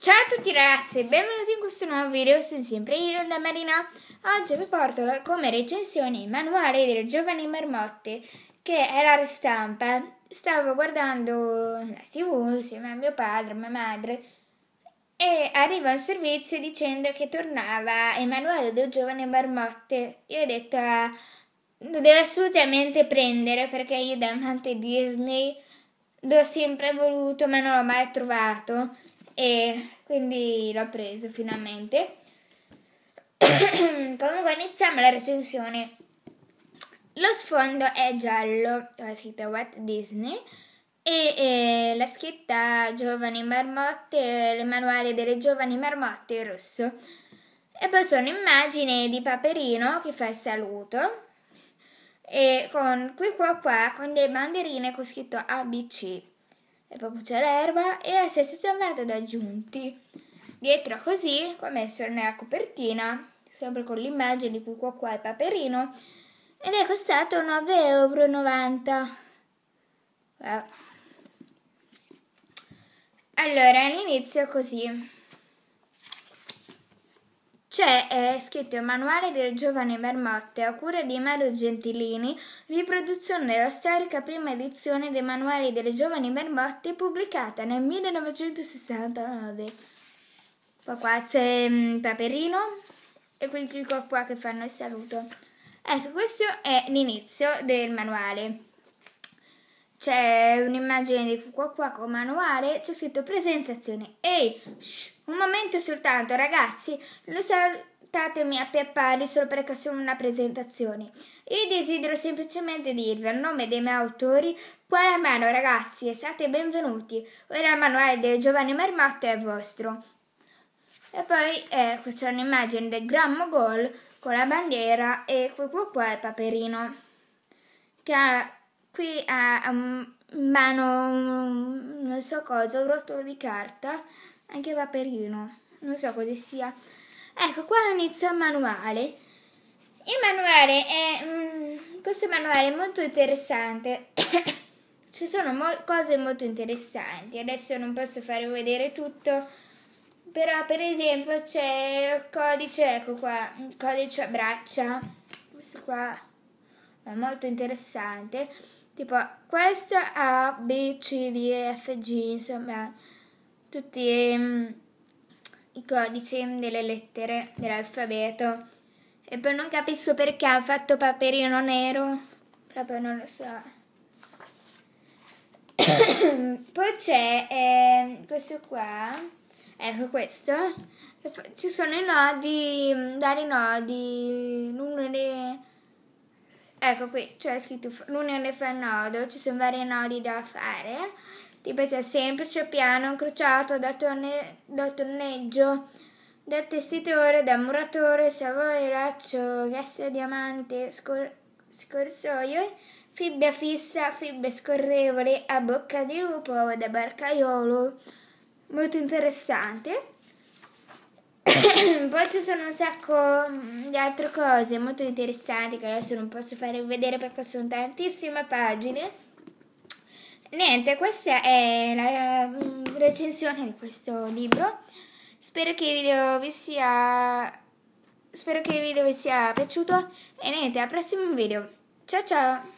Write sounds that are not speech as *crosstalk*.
Ciao a tutti ragazzi e benvenuti in questo nuovo video, sono sempre io, da Marina. Oggi vi porto come recensione il manuale del giovani marmotte che è la ristampa. Stavo guardando la tv insieme a mio padre, e mia madre, e arriva un servizio dicendo che tornava il manuale del Giovanni marmotte Io ho detto, ah, lo devo assolutamente prendere perché io da amante Disney l'ho sempre voluto ma non l'ho mai trovato e quindi l'ho preso finalmente. *coughs* Comunque iniziamo la recensione. Lo sfondo è giallo, la scritta Walt Disney e eh, la scritta Giovani Marmotte, le manuali delle giovani marmotte in rosso. E poi sono immagini di Paperino che fa il saluto e con qui qua qua con delle banderine con scritto ABC e papuccia l'erba e la stessa salvata da giunti. Dietro così, qua messo nella copertina, sempre con l'immagine di cui qua e Paperino, ed è costato 9,90 euro. Allora, all'inizio così. C'è è scritto il manuale del giovane Marmotte a cura di Mario Gentilini, riproduzione della storica prima edizione dei manuali delle giovani Marmotte pubblicata nel 1969. Poi qua c'è mh, mm, Paperino e qui clicco qua che fanno il saluto. Ecco, questo è l'inizio del manuale. C'è un'immagine di qua qua con manuale, c'è scritto presentazione. Ehi, shh, un momento soltanto, ragazzi. Lo saltatemi a Peppari solo perché sono una presentazione. Io desidero semplicemente dirvi, a nome dei miei autori, quale a mano, ragazzi, e siate benvenuti. Ora il manuale del Giovanni Marmatto è vostro. E poi ecco c'è un'immagine del Gran Mogol con la bandiera e questo qua è Paperino che ha, qui ha in mano non so cosa, un rotolo di carta anche Paperino, non so cosa sia. Ecco, qua inizia il manuale. Il manuale è... Mm, questo manuale è molto interessante. *coughs* Ci sono mo- cose molto interessanti. Adesso non posso farvi vedere tutto. Però per esempio c'è il codice, ecco qua, il codice a braccia. Questo qua è molto interessante. Tipo questo A, B, C, D, F, G, insomma tutti ehm, i codici ehm, delle lettere dell'alfabeto e poi non capisco perché ha fatto paperino nero, proprio non lo so. *coughs* poi c'è eh, questo qua, ecco questo, ci sono i nodi, ehm, vari nodi, l'unione, ecco qui c'è scritto l'unione fa nodo, ci sono vari nodi da fare tipo c'è cioè, semplice, piano, incrociato, da, torne, da torneggio, da testitore, da muratore, savoia, laccio, gassa diamante, scor- scorsoio, fibbia fissa, fibbia scorrevole, a bocca di lupo, da barcaiolo, molto interessante. *coughs* Poi ci sono un sacco mm, di altre cose molto interessanti che adesso non posso farvi vedere perché sono tantissime pagine niente, questa è la mm, recensione di questo libro. Spero che il video vi sia spero che il video vi sia piaciuto e niente, al prossimo video. Ciao ciao!